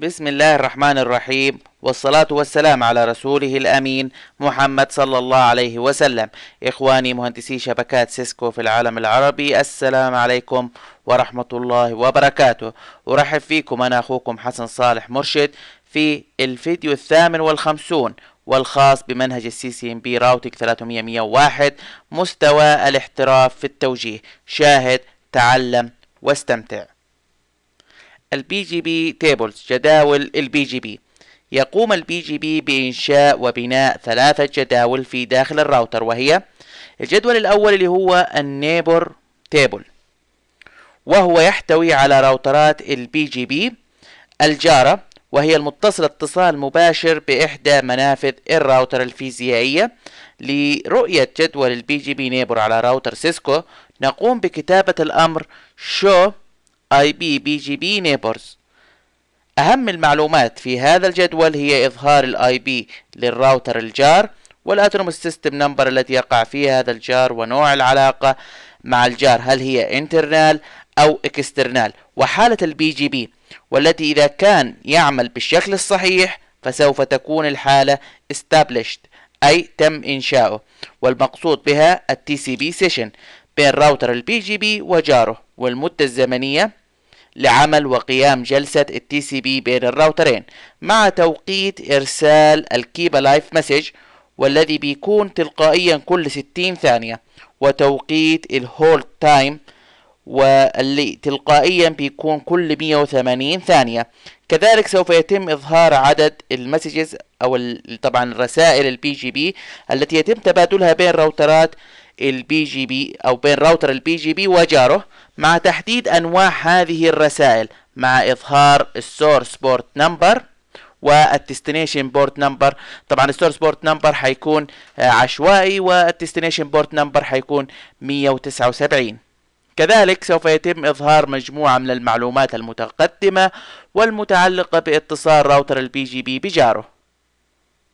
بسم الله الرحمن الرحيم والصلاة والسلام على رسوله الأمين محمد صلى الله عليه وسلم إخواني مهندسي شبكات سيسكو في العالم العربي السلام عليكم ورحمة الله وبركاته أرحب فيكم أنا أخوكم حسن صالح مرشد في الفيديو الثامن والخمسون والخاص بمنهج السي سي ام بي راوتك 301 مستوى الاحتراف في التوجيه شاهد تعلم واستمتع البي جي بي تيبلز جداول البي جي بي يقوم البي جي بي بإنشاء وبناء ثلاثة جداول في داخل الراوتر وهي الجدول الأول اللي هو النيبر تيبل وهو يحتوي على راوترات البي جي بي الجارة وهي المتصلة اتصال مباشر بإحدى منافذ الراوتر الفيزيائية لرؤية جدول البي جي بي نيبر على راوتر سيسكو نقوم بكتابة الأمر show اي بي بي جي بي نيبرز اهم المعلومات في هذا الجدول هي اظهار الاي بي للراوتر الجار والاترم سيستم نمبر التي يقع فيها هذا الجار ونوع العلاقة مع الجار هل هي انترنال او اكسترنال وحالة البي جي بي والتي اذا كان يعمل بالشكل الصحيح فسوف تكون الحالة established أي تم إنشاؤه والمقصود بها التي سي بي سيشن بين راوتر البي جي بي وجاره والمدة الزمنية لعمل وقيام جلسة التي سي بي بين الراوترين مع توقيت إرسال الكيب لايف مسج والذي بيكون تلقائيا كل 60 ثانية وتوقيت الهولد تايم واللي تلقائيا بيكون كل 180 ثانية كذلك سوف يتم إظهار عدد المسجز أو طبعا الرسائل البي جي بي التي يتم تبادلها بين راوترات البي جي بي او بين راوتر البي جي بي وجاره مع تحديد انواع هذه الرسائل مع اظهار السورس بورت نمبر والديستنيشن بورت نمبر طبعا السورس بورت نمبر حيكون آه، عشوائي والديستنيشن بورت نمبر حيكون 179 كذلك سوف يتم إظهار مجموعة من المعلومات المتقدمة والمتعلقة باتصال راوتر البي جي بي بجاره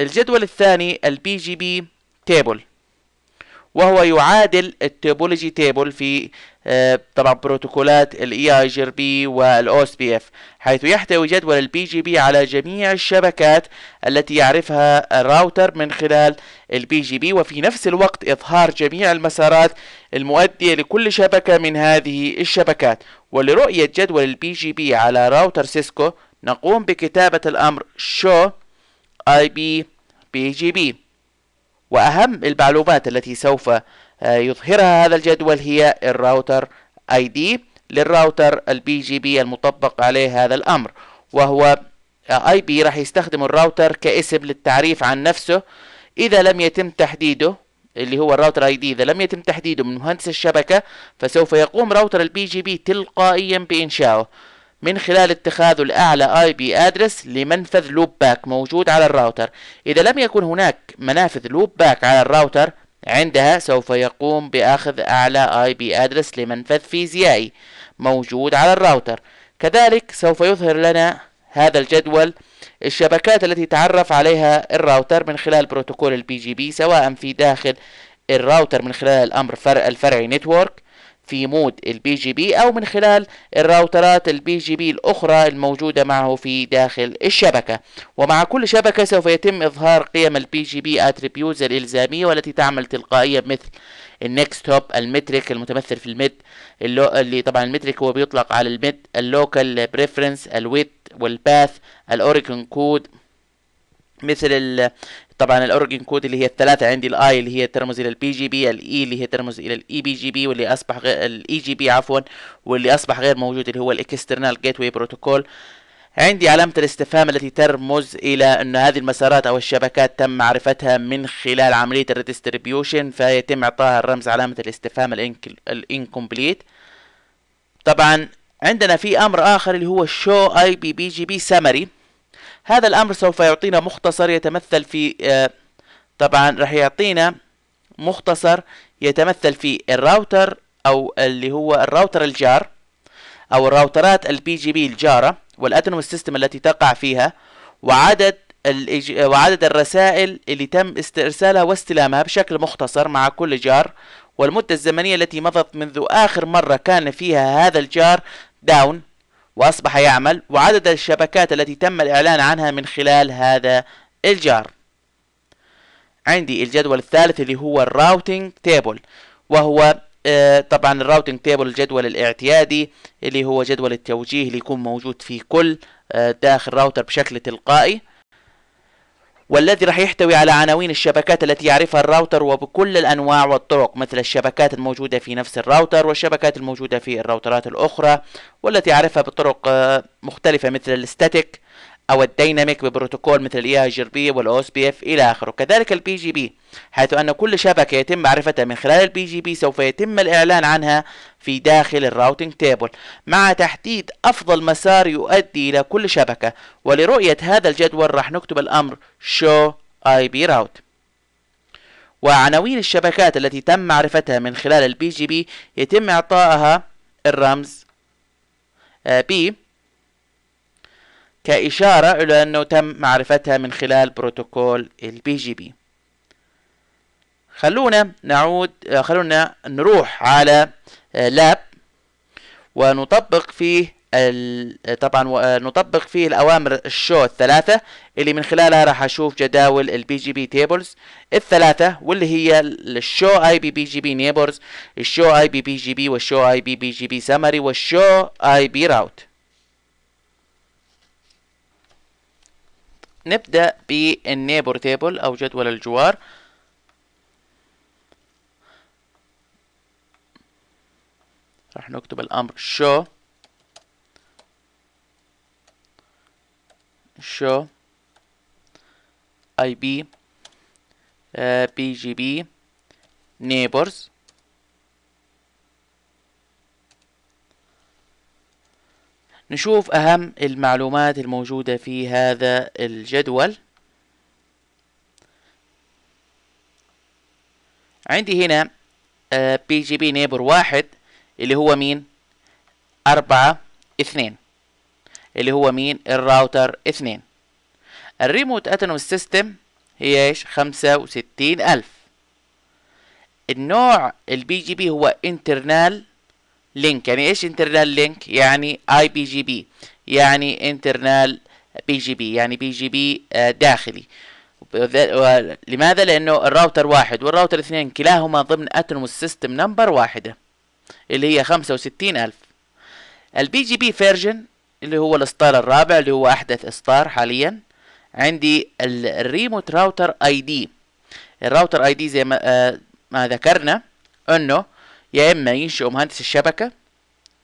الجدول الثاني البي جي بي تيبل وهو يعادل التوبولوجي تيبل في آه، طبعا بروتوكولات الاي اي جي بي والاوس بي اف حيث يحتوي جدول البي جي بي على جميع الشبكات التي يعرفها الراوتر من خلال البي جي بي وفي نفس الوقت اظهار جميع المسارات المؤدية لكل شبكة من هذه الشبكات ولرؤية جدول البي جي بي على راوتر سيسكو نقوم بكتابة الامر show اي بي بي جي بي وأهم المعلومات التي سوف آه، يظهرها هذا الجدول هي الراوتر اي دي للراوتر البي جي بي المطبق عليه هذا الأمر وهو آه، اي بي راح يستخدم الراوتر كاسم للتعريف عن نفسه إذا لم يتم تحديده اللي هو الراوتر اي دي اذا لم يتم تحديده من مهندس الشبكه فسوف يقوم راوتر البي جي بي تلقائيا بانشائه من خلال اتخاذ الأعلى اي بي ادرس لمنفذ لوب باك موجود على الراوتر إذا لم يكن هناك منافذ لوب باك على الراوتر عندها سوف يقوم بأخذ أعلى اي بي ادرس لمنفذ فيزيائي موجود على الراوتر كذلك سوف يظهر لنا هذا الجدول الشبكات التي تعرف عليها الراوتر من خلال بروتوكول البي جي بي سواء في داخل الراوتر من خلال الأمر الفرعي نتورك في مود البي جي بي او من خلال الراوترات البي جي بي الاخرى الموجوده معه في داخل الشبكه ومع كل شبكه سوف يتم اظهار قيم البي جي بي اتريبيوز الالزاميه والتي تعمل تلقائيا مثل النكست هوب المترك المتمثل في الميد اللو... اللي طبعا المترك هو بيطلق على الميد اللوكال بريفرنس الويت والباث الاوريكون كود مثل طبعا الاورجن كود اللي هي الثلاثه عندي الاي اللي هي ترمز الى البي جي بي الاي e اللي هي ترمز الى الاي بي جي بي واللي اصبح غير الاي جي e بي عفوا واللي اصبح غير موجود اللي هو الاكسترنال جيت واي بروتوكول عندي علامة الاستفهام التي ترمز إلى أن هذه المسارات أو الشبكات تم معرفتها من خلال عملية الريدستريبيوشن فيتم إعطائها الرمز علامة الاستفهام الانكمبليت طبعا عندنا في أمر آخر اللي هو show اي بي بي جي بي summary هذا الأمر سوف يعطينا مختصر يتمثل في آه، طبعا راح يعطينا مختصر يتمثل في الراوتر أو اللي هو الراوتر الجار أو الراوترات البي جي بي الجارة والأتنوم سيستم التي تقع فيها وعدد آه، وعدد الرسائل اللي تم استرسالها واستلامها بشكل مختصر مع كل جار والمدة الزمنية التي مضت منذ آخر مرة كان فيها هذا الجار داون وأصبح يعمل وعدد الشبكات التي تم الإعلان عنها من خلال هذا الجار عندي الجدول الثالث اللي هو الراوتينج تيبل وهو آه، طبعا الراوتينج تيبل الجدول الاعتيادي اللي هو جدول التوجيه اللي يكون موجود في كل آه، داخل راوتر بشكل تلقائي والذي راح يحتوي على عناوين الشبكات التي يعرفها الراوتر وبكل الأنواع والطرق مثل الشبكات الموجودة في نفس الراوتر والشبكات الموجودة في الراوترات الأخرى والتي يعرفها بطرق آه، مختلفة مثل الستاتيك أو الديناميك ببروتوكول مثل الاي اي ار بي والاوس بي اف إلى آخره كذلك البي جي بي حيث أن كل شبكة يتم معرفتها من خلال البي جي بي سوف يتم الإعلان عنها في داخل الراوتينج تيبل مع تحديد أفضل مسار يؤدي إلى كل شبكة ولرؤية هذا الجدول راح نكتب الأمر شو اي بي راوت وعناوين الشبكات التي تم معرفتها من خلال البي جي بي يتم إعطائها الرمز uh, كإشارة إلى أنه تم معرفتها من خلال بروتوكول البي جي بي خلونا نعود خلونا نروح على لاب ونطبق فيه طبعا نطبق فيه الأوامر الشو الثلاثة اللي من خلالها راح أشوف جداول البي جي بي تيبلز الثلاثة واللي هي الشو اي بي بي جي بي نيبرز الشو اي بي بي جي بي والشو اي بي بي جي بي سمري والشو اي بي راوت نبدأ بالنيبر تيبل أو جدول الجوار راح نكتب الأمر show show ib uh, آه، bgb neighbors نشوف أهم المعلومات الموجودة في هذا الجدول عندي هنا بي جي بي نيبر واحد اللي هو مين أربعة اثنين اللي هو مين الراوتر اثنين الريموت أتنوم سيستم هي ايش خمسة وستين ألف النوع البي جي بي هو انترنال لينك يعني ايش انترنال لينك يعني اي بي جي بي يعني انترنال بي جي بي يعني بي جي بي داخلي لماذا لانه الراوتر واحد والراوتر اثنين كلاهما ضمن اترموس سيستم نمبر واحده اللي هي 65000 البي جي بي فيرجن اللي هو الاصدار الرابع اللي هو احدث اصدار حاليا عندي الريموت راوتر اي دي الراوتر اي دي زي ما, آه ما ذكرنا انه يا اما ينشئ مهندس الشبكه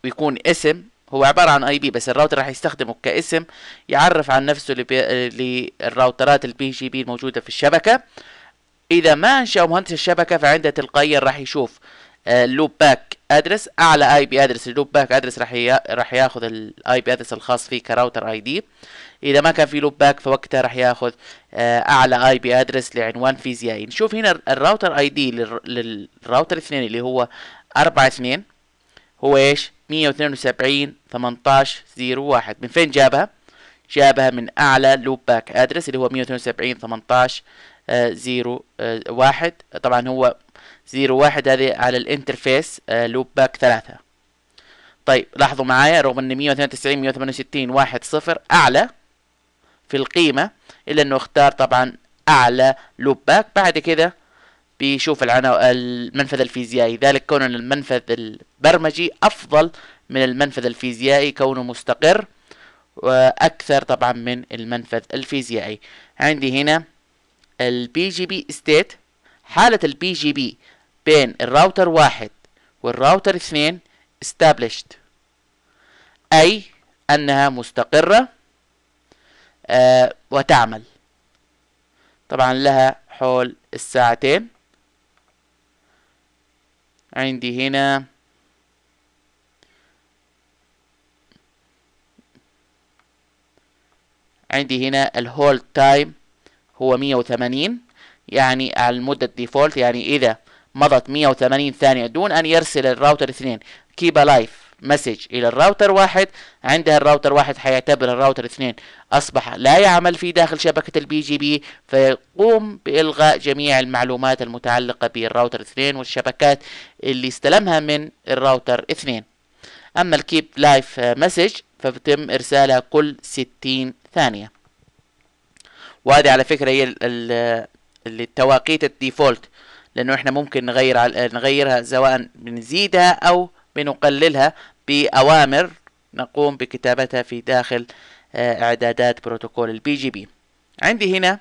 ويكون اسم هو عبارة عن اي بي بس الراوتر راح يستخدمه كاسم يعرف عن نفسه للراوترات البي جي بي الموجودة في الشبكة اذا ما انشأ مهندس الشبكة فعنده تلقائيا راح يشوف اللوب باك ادرس اعلى اي بي ادرس اللوب باك ادرس راح راح ياخذ الاي بي ادرس الخاص فيه كراوتر اي دي اذا ما كان في لوب باك فوقتها راح ياخذ آه، اعلى اي بي ادرس لعنوان فيزيائي نشوف هنا الراوتر اي دي للراوتر 2 اللي هو أربعة اثنين هو إيش مية واثنين وسبعين ثمنتاش زيرو واحد من فين جابها جابها من أعلى لوب باك أدرس اللي هو مية واثنين وسبعين ثمنتاش زيرو واحد طبعا هو زيرو واحد هذه على الانترفيس لوب آه، باك ثلاثة طيب لاحظوا معايا رغم ان 192 168 واحد صفر اعلى في القيمة الا انه اختار طبعا اعلى لوب باك بعد كده بيشوف المنفذ الفيزيائي ذلك كون المنفذ البرمجي أفضل من المنفذ الفيزيائي كونه مستقر وأكثر طبعا من المنفذ الفيزيائي عندي هنا البي جي بي ستيت حالة البي جي بي بين الراوتر واحد والراوتر اثنين استابلشت أي أنها مستقرة آه، وتعمل طبعا لها حول الساعتين عندي هنا عندي هنا الهولد تايم هو 180 يعني على المدة الديفولت يعني إذا مضت 180 ثانية دون أن يرسل الراوتر اثنين كيب لايف مسج الى الراوتر واحد عندها الراوتر واحد حيعتبر الراوتر اثنين اصبح لا يعمل في داخل شبكة البي جي بي فيقوم بالغاء جميع المعلومات المتعلقة بالراوتر اثنين والشبكات اللي استلمها من الراوتر اثنين اما الكيب لايف مسج فبتم ارسالها كل 60 ثانية وهذه على فكرة هي التواقيت الديفولت لانه احنا ممكن نغير نغيرها سواء بنزيدها او بنقللها بأوامر نقوم بكتابتها في داخل آه، إعدادات بروتوكول البي جي بي عندي هنا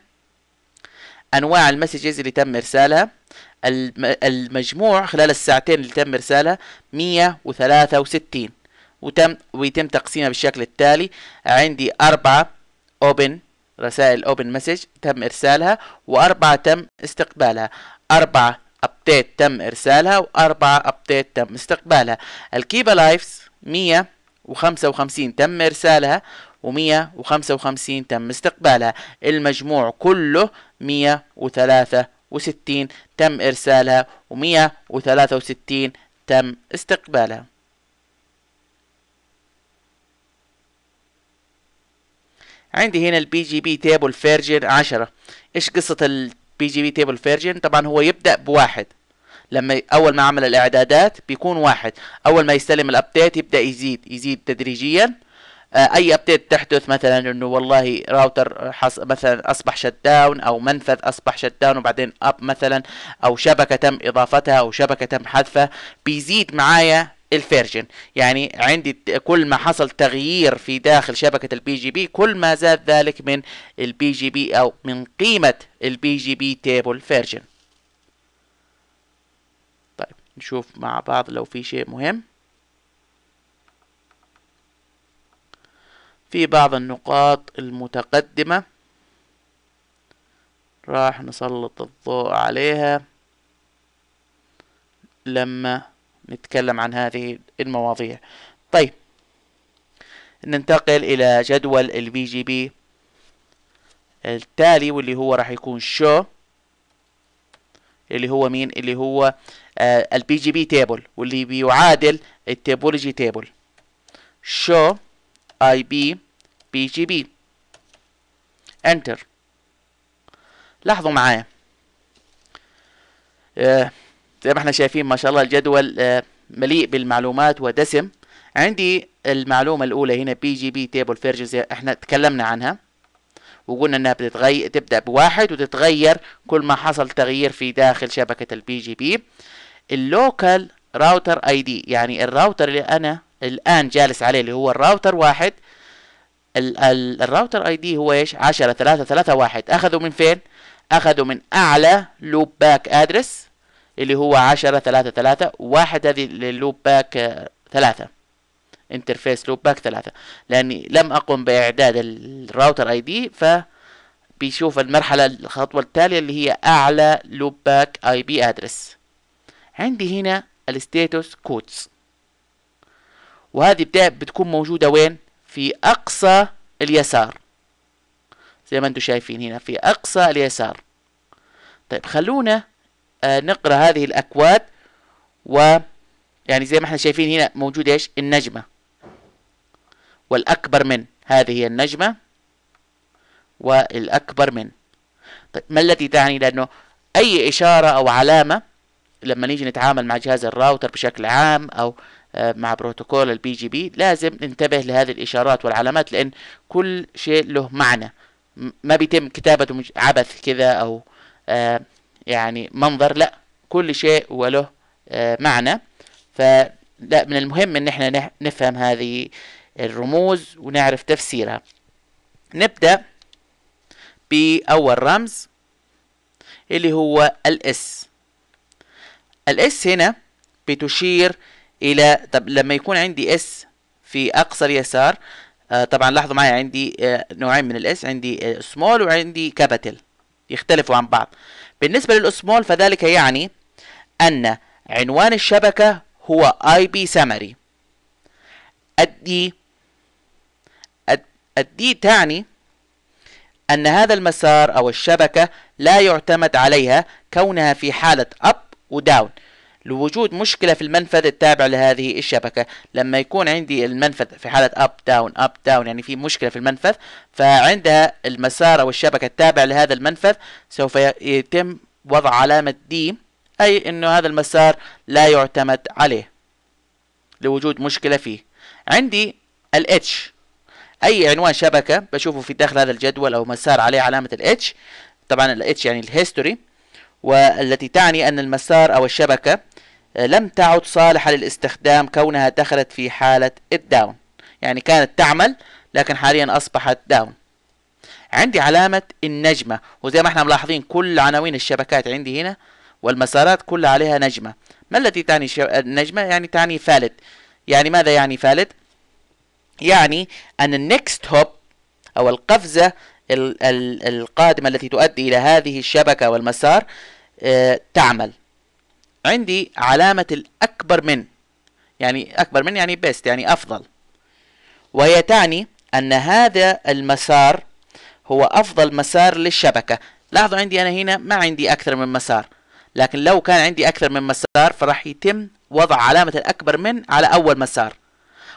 أنواع المسجز اللي تم إرسالها المجموع خلال الساعتين اللي تم إرسالها 163 وتم ويتم تقسيمها بالشكل التالي عندي أربعة أوبن رسائل أوبن مسج تم إرسالها وأربعة تم استقبالها أربعة ابديت تم ارسالها واربعة ابديت تم استقبالها الكيبا لايفز 155 تم ارسالها و155 تم استقبالها المجموع كله 163 تم ارسالها و163 تم استقبالها عندي هنا البي جي بي تيبل فيرجن 10 ايش قصة بي جي بي تيبل فيرجن طبعا هو يبدا بواحد لما اول ما عمل الاعدادات بيكون واحد اول ما يستلم الابديت يبدا يزيد يزيد تدريجيا آه، اي ابديت تحدث مثلا انه والله راوتر حص... مثلا اصبح شت داون او منفذ اصبح شت داون وبعدين اب مثلا او شبكه تم اضافتها او شبكه تم حذفها بيزيد معايا الفيرجن يعني عندي كل ما حصل تغيير في داخل شبكة البي جي بي كل ما زاد ذلك من البي جي بي أو من قيمة البي جي بي تيبل فيرجن طيب نشوف مع بعض لو في شيء مهم في بعض النقاط المتقدمة راح نسلط الضوء عليها لما نتكلم عن هذه المواضيع طيب ننتقل إلى جدول البي جي بي التالي واللي هو راح يكون شو اللي هو مين اللي هو البي جي بي تيبل واللي بيعادل التيبولوجي تيبل شو اي بي بي جي بي انتر لاحظوا معايا آه، زي ما احنا شايفين ما شاء الله الجدول آه، مليء بالمعلومات ودسم عندي المعلومة الأولى هنا بي جي بي تيبل فيرجنز احنا تكلمنا عنها وقلنا انها بتتغير تبدأ بواحد وتتغير كل ما حصل تغيير في داخل شبكة البي جي بي اللوكال راوتر اي دي يعني الراوتر اللي انا الان جالس عليه اللي هو الراوتر واحد الراوتر اي دي هو ايش 10 3 3 1 اخذوا من فين اخذوا من اعلى لوب باك ادرس اللي هو عشرة ثلاثة ثلاثة واحد هذه للوب باك ثلاثة انترفيس لوب باك ثلاثة لاني لم اقم باعداد الراوتر اي دي ف بيشوف المرحلة الخطوة التالية اللي هي اعلى لوب باك اي بي ادرس عندي هنا الستاتوس كودز وهذه بتكون موجودة وين في اقصى اليسار زي ما انتم شايفين هنا في اقصى اليسار طيب خلونا آه، نقرا هذه الاكواد و يعني زي ما احنا شايفين هنا موجود ايش النجمه والاكبر من هذه هي النجمه والاكبر من طيب ما التي تعني لانه اي اشاره او علامه لما نيجي نتعامل مع جهاز الراوتر بشكل عام او آه، مع بروتوكول البي جي بي لازم ننتبه لهذه الاشارات والعلامات لان كل شيء له معنى ما بيتم كتابته عبث كذا او آه، يعني منظر لا كل شيء وله آه، معنى فلا من المهم ان احنا نفهم هذه الرموز ونعرف تفسيرها نبدأ بأول رمز اللي هو الاس الاس هنا بتشير الى طب لما يكون عندي اس في اقصى اليسار آه، طبعا لاحظوا معي عندي آه، نوعين من الاس عندي سمول وعندي كابيتال يختلفوا عن بعض بالنسبة للأسمول فذلك يعني أن عنوان الشبكة هو IP summary الدي الدي تعني أن هذا المسار أو الشبكة لا يعتمد عليها كونها في حالة up وداون لوجود مشكلة في المنفذ التابع لهذه الشبكة لما يكون عندي المنفذ في حالة أب داون أب داون يعني في مشكلة في المنفذ فعندها المسار أو الشبكة التابع لهذا المنفذ سوف يتم وضع علامة D أي أنه هذا المسار لا يعتمد عليه لوجود مشكلة فيه عندي ال H أي عنوان شبكة بشوفه في داخل هذا الجدول أو مسار عليه علامة ال H طبعا ال H يعني الهيستوري والتي تعني أن المسار أو الشبكة لم تعد صالحة للاستخدام كونها دخلت في حالة الداون يعني كانت تعمل لكن حاليا أصبحت داون عندي علامة النجمة وزي ما احنا ملاحظين كل عناوين الشبكات عندي هنا والمسارات كلها عليها نجمة ما التي تعني النجمة؟ يعني تعني فالد يعني ماذا يعني فالد؟ يعني أن النكست هوب أو القفزة القادمة التي تؤدي إلى هذه الشبكة والمسار آه، تعمل عندي علامة الأكبر من يعني أكبر من يعني بيست يعني أفضل وهي تعني أن هذا المسار هو أفضل مسار للشبكة لاحظوا عندي أنا هنا ما عندي أكثر من مسار لكن لو كان عندي أكثر من مسار فراح يتم وضع علامة الأكبر من على أول مسار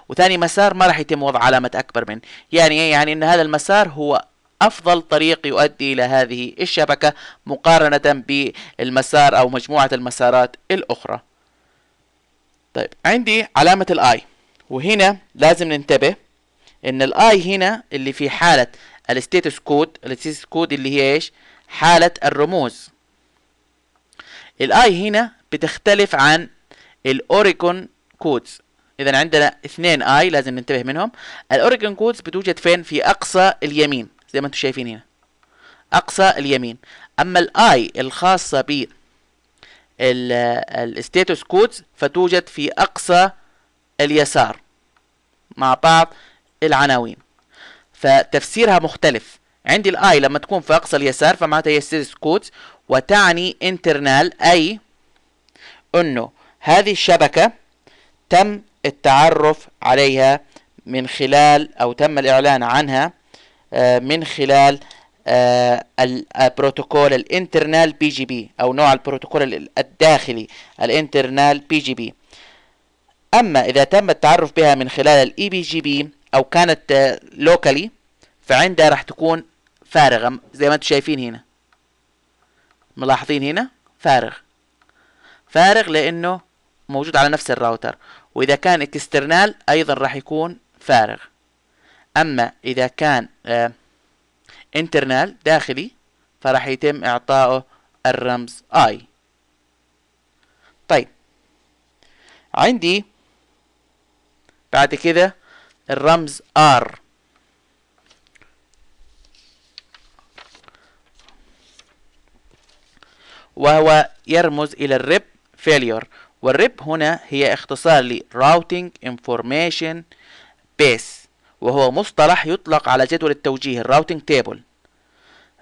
وثاني مسار ما راح يتم وضع علامة أكبر من يعني إيه؟ يعني أن هذا المسار هو أفضل طريق يؤدي إلى هذه الشبكة مقارنة بالمسار أو مجموعة المسارات الأخرى طيب عندي علامة الاي وهنا لازم ننتبه ان الاي هنا اللي في حالة الستيتس كود الستيتس كود اللي هي ايش حالة الرموز الاي هنا بتختلف عن الاوريكون كودز اذا عندنا اثنين اي لازم ننتبه منهم الاوريكون كودز بتوجد فين في اقصى اليمين زي ما انتم شايفين هنا اقصى اليمين اما الاي الخاصه ب الستاتوس كودز فتوجد في اقصى اليسار مع بعض العناوين فتفسيرها مختلف عندي الاي لما تكون في اقصى اليسار فمعناتها هي ستاتوس كودز وتعني انترنال اي انه هذه الشبكه تم التعرف عليها من خلال او تم الاعلان عنها آه، من خلال آه، البروتوكول آه، الانترنال بي جي بي او نوع البروتوكول الداخلي الانترنال بي جي بي اما اذا تم التعرف بها من خلال الاي بي جي بي او كانت لوكالي فعندها راح تكون فارغه زي ما انتم شايفين هنا ملاحظين هنا فارغ فارغ لانه موجود على نفس الراوتر واذا كان اكسترنال ايضا راح يكون فارغ أما إذا كان internal آه، داخلي فراح يتم إعطائه الرمز I طيب عندي بعد كده الرمز R وهو يرمز إلى الرب فيليور والرب هنا هي اختصار لراوتينج انفورميشن بيس وهو مصطلح يطلق على جدول التوجيه الراوتينج تيبل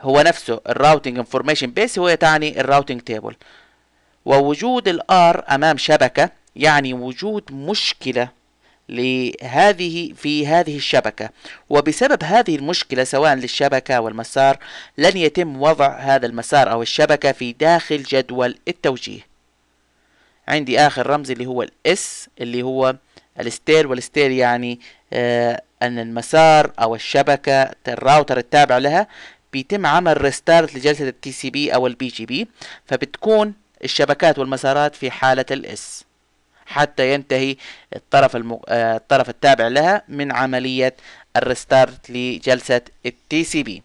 هو نفسه الراوتينج انفورميشن بيس وهي تعني الراوتينج تيبل ووجود الار امام شبكه يعني وجود مشكله لهذه في هذه الشبكه وبسبب هذه المشكله سواء للشبكه او المسار لن يتم وضع هذا المسار او الشبكه في داخل جدول التوجيه عندي اخر رمز اللي هو الاس اللي هو الستير والستير يعني آه ان المسار او الشبكه الراوتر التابع لها بيتم عمل ريستارت لجلسه التي سي بي او البي جي بي فبتكون الشبكات والمسارات في حاله الاس حتى ينتهي الطرف المق... آه، الطرف التابع لها من عمليه الريستارت لجلسه التي سي بي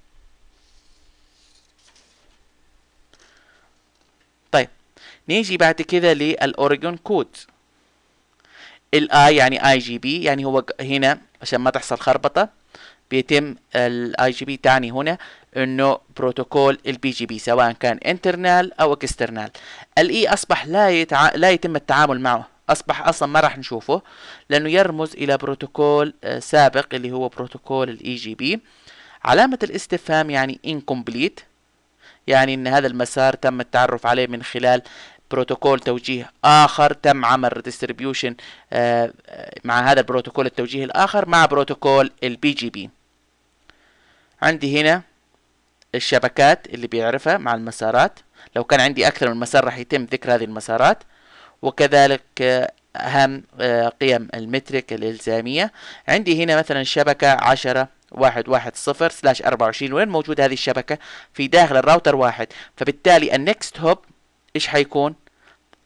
طيب نيجي بعد كده للاوريجون كود ال i يعني اي جي بي يعني هو هنا عشان ما تحصل خربطه بيتم الاي جي بي تعني هنا انه بروتوكول البي جي بي سواء كان انترنال او اكسترنال الاي e اصبح لا يتع... لا يتم التعامل معه اصبح اصلا ما راح نشوفه لانه يرمز الى بروتوكول آه، سابق اللي هو بروتوكول الاي جي e بي علامه الاستفهام يعني incomplete يعني ان هذا المسار تم التعرف عليه من خلال بروتوكول توجيه آخر تم عمل ريديستريبيوشن آه، آه، مع هذا البروتوكول التوجيه الآخر مع بروتوكول البي جي بي عندي هنا الشبكات اللي بيعرفها مع المسارات لو كان عندي أكثر من مسار راح يتم ذكر هذه المسارات وكذلك آه، أهم قيم المترك الإلزامية عندي هنا مثلا شبكة عشرة واحد واحد صفر سلاش أربعة وعشرين وين موجودة هذه الشبكة في داخل الراوتر واحد فبالتالي النكست هوب ايش حيكون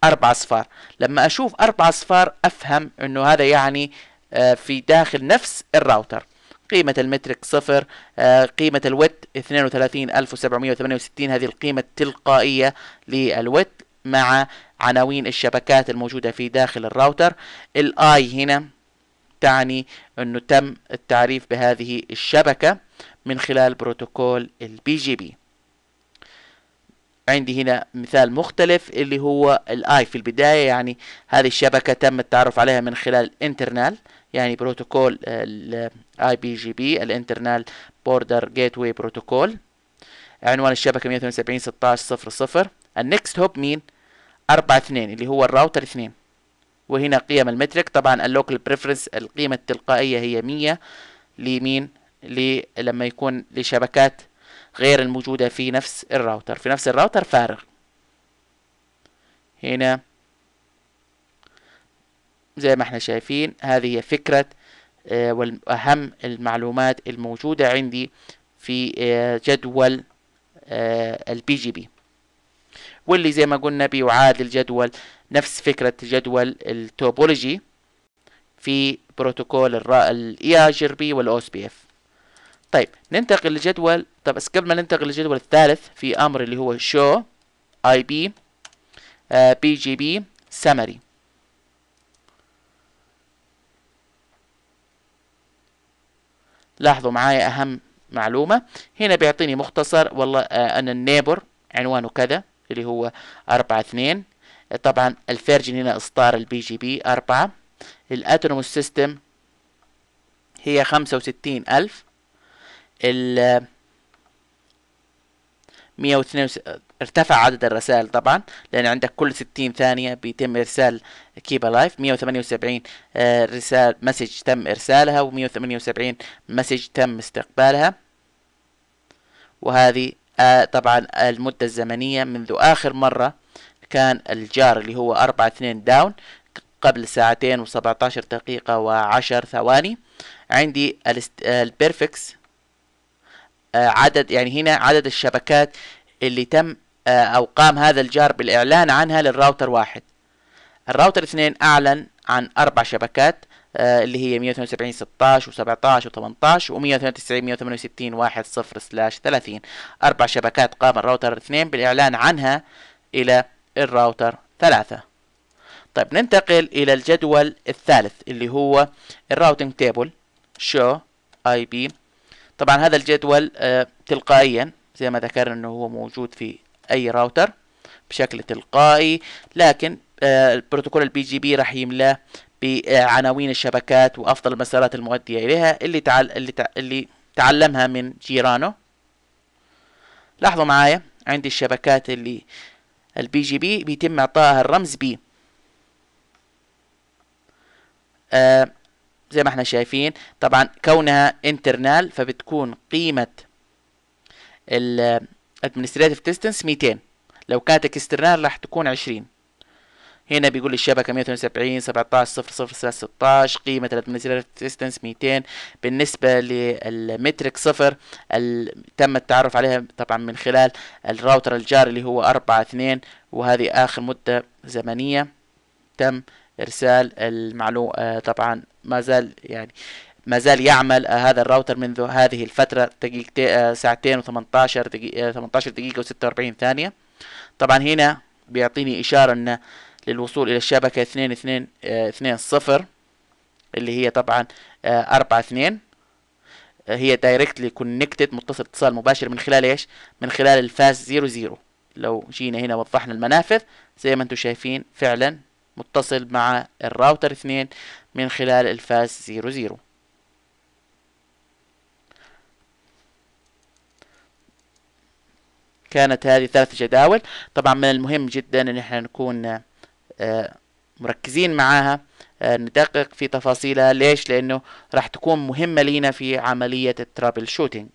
اربع اصفار لما اشوف اربع اصفار افهم انه هذا يعني آه، في داخل نفس الراوتر قيمة المترك صفر آه، قيمة الوت 32768 هذه القيمة التلقائية للوت مع عناوين الشبكات الموجودة في داخل الراوتر الاي هنا تعني انه تم التعريف بهذه الشبكة من خلال بروتوكول البي جي بي عندي هنا مثال مختلف اللي هو الاي في البداية يعني هذه الشبكة تم التعرف عليها من خلال انترنال يعني بروتوكول الاي بي جي بي الانترنال بوردر جيت واي بروتوكول عنوان الشبكة 172 16 00 النكست هوب مين 4 2 اللي هو الراوتر 2 وهنا قيم المترك طبعا اللوكال بريفرنس القيمة التلقائية هي 100 لمين لما يكون لشبكات غير الموجودة في نفس الراوتر في نفس الراوتر فارغ هنا زي ما احنا شايفين هذه هي فكرة اه وأهم المعلومات الموجودة عندي في اه جدول اه البي جي بي واللي زي ما قلنا بيعادل جدول نفس فكرة جدول التوبولوجي في بروتوكول الاي اي والـ بي بي اف طيب ننتقل لجدول طب بس قبل ما ننتقل للجدول الثالث في امر اللي هو شو اي بي آه، بي جي بي سمري لاحظوا معايا اهم معلومه هنا بيعطيني مختصر والله آه انا النيبر عنوانه كذا اللي هو 4 2 طبعا الفيرجن هنا اصدار البي جي بي 4 الاتونوم سيستم هي 65000 ال 162 ارتفع عدد الرسائل طبعا لان عندك كل 60 ثانيه بيتم ارسال كيبا لايف 178 رسال مسج تم ارسالها و178 مسج تم استقبالها وهذه آه، طبعا المده الزمنيه منذ اخر مره كان الجار اللي هو 4 2 داون قبل ساعتين و17 دقيقه و10 ثواني عندي آه، البيرفكس آه، عدد يعني هنا عدد الشبكات اللي تم آه، او قام هذا الجار بالاعلان عنها للراوتر واحد الراوتر اثنين اعلن عن اربع شبكات آه، اللي هي 172 16 و17 و18 و192 168 1 0 سلاش 30 اربع شبكات قام الراوتر اثنين بالاعلان عنها الى الراوتر ثلاثة طيب ننتقل الى الجدول الثالث اللي هو الراوتنج تيبل شو اي بي طبعا هذا الجدول آه، تلقائيا زي ما ذكرنا انه هو موجود في اي راوتر بشكل تلقائي لكن آه، البروتوكول البي جي بي راح يملاه بعناوين الشبكات وافضل المسارات المؤديه اليها اللي تعال اللي, تع... اللي تعلمها من جيرانه لاحظوا معايا عندي الشبكات اللي البي جي بي بيتم اعطائها الرمز بي آه زي ما احنا شايفين طبعا كونها انترنال فبتكون قيمة ال administrative distance 200 لو كانت اكسترنال راح تكون 20 هنا بيقول الشبكة 172 17 0 0 16 قيمة administrative distance 200 بالنسبة للمترك صفر تم التعرف عليها طبعا من خلال الراوتر الجاري اللي هو 4 2 وهذه آخر مدة زمنية تم إرسال المعلومة آه، طبعا ما زال يعني ما زال يعمل آه، هذا الراوتر منذ هذه الفترة دقيقتين آه، ساعتين و18 دقيقة 18 18 و46 ثانية طبعا هنا بيعطيني إشارة أن للوصول إلى الشبكة 2 2 2 0 اللي هي طبعا 4 2 هي دايركتلي كونكتد متصل اتصال مباشر من خلال ايش؟ من خلال الفاز 00 لو جينا هنا وضحنا المنافذ زي ما انتم شايفين فعلا متصل مع الراوتر 2 من خلال الفاس 00 كانت هذه ثلاث جداول طبعا من المهم جدا ان احنا نكون آه، مركزين معاها آه، ندقق في تفاصيلها ليش لانه راح تكون مهمة لينا في عملية الترابل شوتينج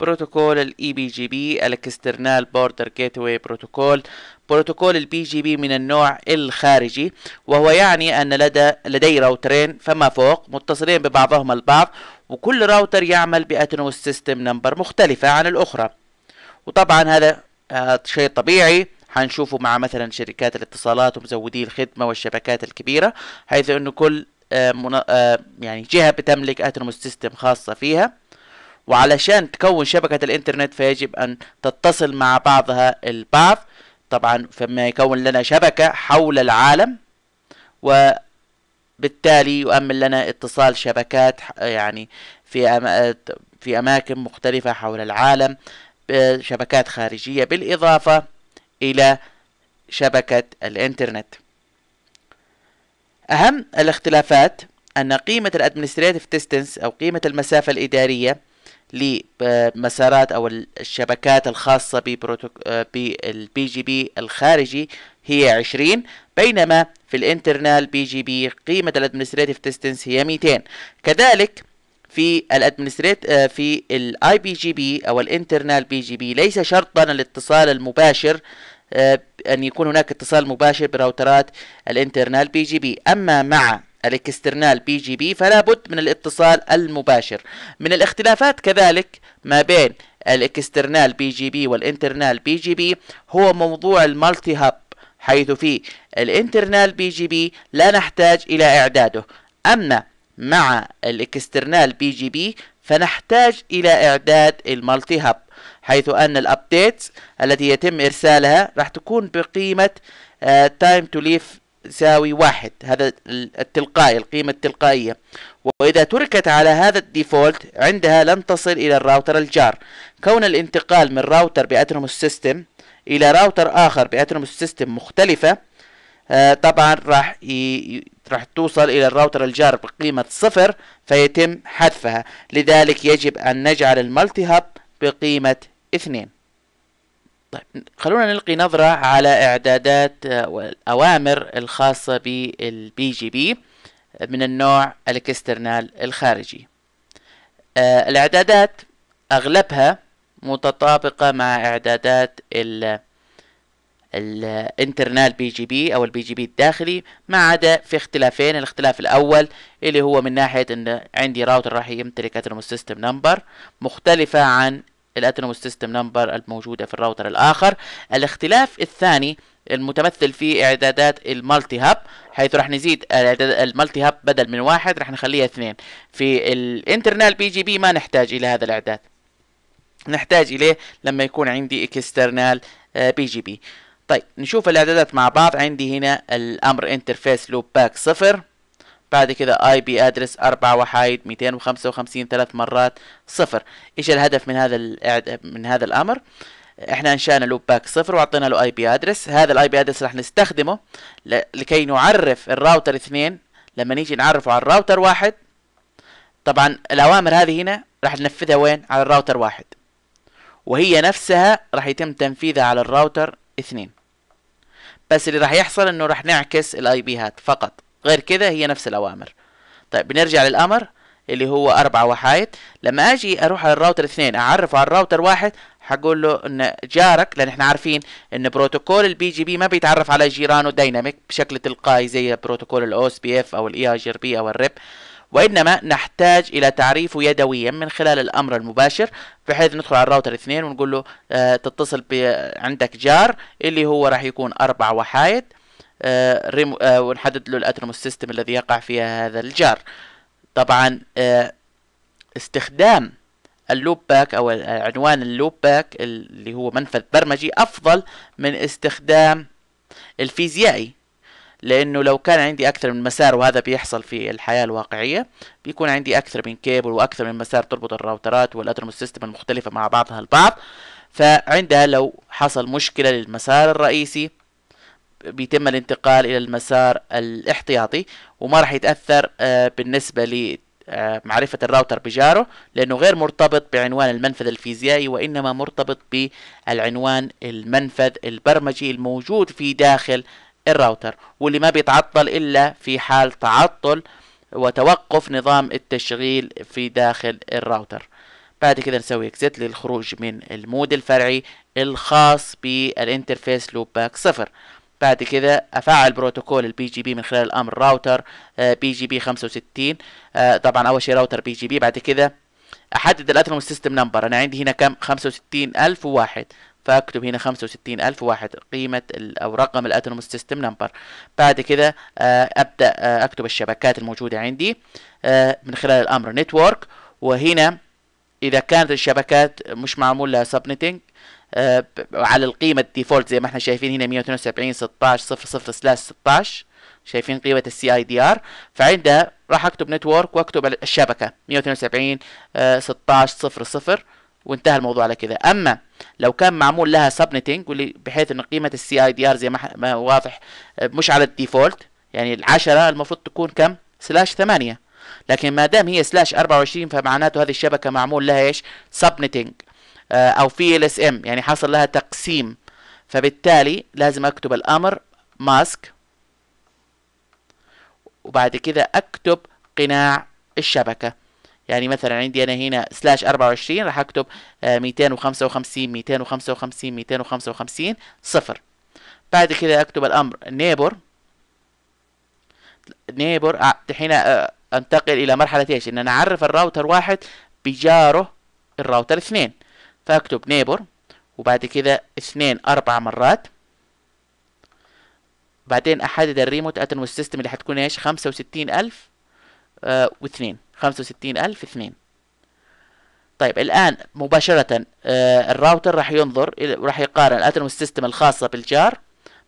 بروتوكول الاي بي جي بي الاكسترنال بوردر جيت واي بروتوكول بروتوكول البي جي بي من النوع الخارجي وهو يعني ان لدى لدي راوترين فما فوق متصلين ببعضهما البعض وكل راوتر يعمل باتنوس سيستم نمبر مختلفة عن الاخرى وطبعا هذا آه، شيء طبيعي حنشوفه مع مثلا شركات الاتصالات ومزودي الخدمة والشبكات الكبيرة حيث انه كل آه، آه، يعني جهة بتملك اتنوس سيستم خاصة فيها وعلشان تكون شبكة الإنترنت فيجب أن تتصل مع بعضها البعض طبعا فما يكون لنا شبكة حول العالم وبالتالي يؤمن لنا اتصال شبكات يعني في أم... في أماكن مختلفة حول العالم شبكات خارجية بالإضافة إلى شبكة الإنترنت أهم الاختلافات أن قيمة الادمنستريتف ديستنس أو قيمة المسافة الإدارية لمسارات او الشبكات الخاصة بالبي جي بي الخارجي هي 20 بينما في الانترنال بي جي بي قيمة الادمنستريتف ديستنس هي 200 كذلك في الادمنستريت آه، في الاي بي جي بي او الانترنال بي جي بي ليس شرطا الاتصال المباشر آه، ان يكون هناك اتصال مباشر براوترات الانترنال بي جي بي اما مع الاكسترنال بي جي بي فلا بد من الاتصال المباشر من الاختلافات كذلك ما بين الاكسترنال بي جي بي والانترنال بي جي بي هو موضوع المالتي هاب حيث في الانترنال بي جي بي لا نحتاج الى اعداده اما مع الاكسترنال بي جي بي فنحتاج الى اعداد المالتي هاب حيث ان الابديتس التي يتم ارسالها راح تكون بقيمه تايم تو ليف تساوي واحد هذا التلقائي القيمة التلقائية وإذا تركت على هذا الديفولت عندها لن تصل إلى الراوتر الجار كون الانتقال من راوتر بأترموس سيستم إلى راوتر آخر بأترموس سيستم مختلفة آه، طبعا راح ي... راح توصل إلى الراوتر الجار بقيمة صفر فيتم حذفها لذلك يجب أن نجعل المالتي هاب بقيمة اثنين طيب خلونا نلقي نظرة على إعدادات آه، والأوامر الخاصة بالبي جي بي آه، من النوع الاكسترنال الخارجي آه، الإعدادات أغلبها متطابقة مع إعدادات ال الانترنال بي جي بي او البي جي بي الداخلي ما عدا في اختلافين الاختلاف الاول اللي هو من ناحيه ان عندي راوتر راح يمتلك اترموس سيستم نمبر مختلفه عن الاتنوس سيستم نمبر الموجودة في الراوتر الآخر الاختلاف الثاني المتمثل في اعدادات المالتي هاب حيث راح نزيد المالتي هاب بدل من واحد راح نخليها اثنين في الانترنال بي جي بي ما نحتاج الى هذا الاعداد نحتاج اليه لما يكون عندي اكسترنال آه، بي جي بي طيب نشوف الاعدادات مع بعض عندي هنا الامر انترفيس لوب باك صفر بعد كذا اي بي ادرس اربعة وحايد ميتين وخمسة وخمسين ثلاث مرات صفر ايش الهدف من هذا من هذا الامر احنا انشانا لوب باك صفر واعطينا له اي بي ادرس هذا الاي بي ادرس راح نستخدمه لكي نعرف الراوتر اثنين لما نيجي نعرفه على الراوتر واحد طبعا الاوامر هذه هنا راح ننفذها وين على الراوتر واحد وهي نفسها راح يتم تنفيذها على الراوتر اثنين بس اللي راح يحصل انه راح نعكس الاي بي هات فقط غير كده هي نفس الأوامر طيب بنرجع للأمر اللي هو أربع وحايد لما أجي أروح على الراوتر اثنين أعرف على الراوتر واحد حقول له ان جارك لان احنا عارفين ان بروتوكول البي جي بي ما بيتعرف على جيرانه دايناميك بشكل تلقائي زي بروتوكول الاوس بي اف او الاي اجر بي او الريب وانما نحتاج الى تعريفه يدويا من خلال الامر المباشر بحيث ندخل على الراوتر اثنين ونقول له آه تتصل عندك جار اللي هو راح يكون اربع وحايد آه، ريم آه، ونحدد له الاترموس سيستم الذي يقع فيها هذا الجار طبعا آه، استخدام اللوب باك او عنوان اللوب باك اللي هو منفذ برمجي افضل من استخدام الفيزيائي لانه لو كان عندي اكثر من مسار وهذا بيحصل في الحياه الواقعيه بيكون عندي اكثر من كيبل واكثر من مسار تربط الراوترات والاترموس سيستم المختلفه مع بعضها البعض فعندها لو حصل مشكله للمسار الرئيسي بيتم الانتقال الى المسار الاحتياطي وما راح يتاثر آه، بالنسبه ل آه، معرفة الراوتر بجاره لأنه غير مرتبط بعنوان المنفذ الفيزيائي وإنما مرتبط بالعنوان المنفذ البرمجي الموجود في داخل الراوتر واللي ما بيتعطل إلا في حال تعطل وتوقف نظام التشغيل في داخل الراوتر بعد كده نسوي اكزيت للخروج من المود الفرعي الخاص بالانترفيس لوباك صفر بعد كذا افعل بروتوكول البي جي بي من خلال الامر راوتر آه، بي جي بي 65 آه، طبعا اول شيء راوتر بي جي بي بعد كذا احدد الاترم سيستم نمبر انا عندي هنا كام 65001 فاكتب هنا 65001 قيمة أو رقم الأترم سيستم نمبر بعد كذا آه، أبدأ أكتب الشبكات الموجودة عندي من خلال الأمر نتورك وهنا إذا كانت الشبكات مش معمول لها سبنتنج آه، على القيمة الديفولت زي ما احنا شايفين هنا 172 16 00 سلاش 16 شايفين قيمة السي اي دي ار فعندها راح اكتب نتورك واكتب الشبكة 172 16 00 وانتهى الموضوع على كذا اما لو كان معمول لها سبنتنج بحيث ان قيمة السي اي دي ار زي ما واضح آه، مش على الديفولت يعني العشرة المفروض تكون كم سلاش ثمانية لكن ما دام هي سلاش 24 فمعناته هذه الشبكة معمول لها ايش سبنتنج آه، او في ال اس ام يعني حصل لها تقسيم فبالتالي لازم اكتب الامر ماسك وبعد كذا اكتب قناع الشبكة يعني مثلا عندي انا هنا سلاش 24 راح اكتب 255 255 255 صفر بعد كذا اكتب الامر نيبر نيبر آه، دحين آه، انتقل الى مرحلة ايش ان انا اعرف الراوتر واحد بجاره الراوتر اثنين فاكتب نيبر وبعد كذا اثنين اربع مرات بعدين احدد الريموت اتن والسيستم اللي حتكون ايش خمسة وستين الف آه، واثنين خمسة وستين الف اثنين طيب الان مباشرة آه، الراوتر راح ينظر وراح يقارن الاتن والسيستم الخاصة بالجار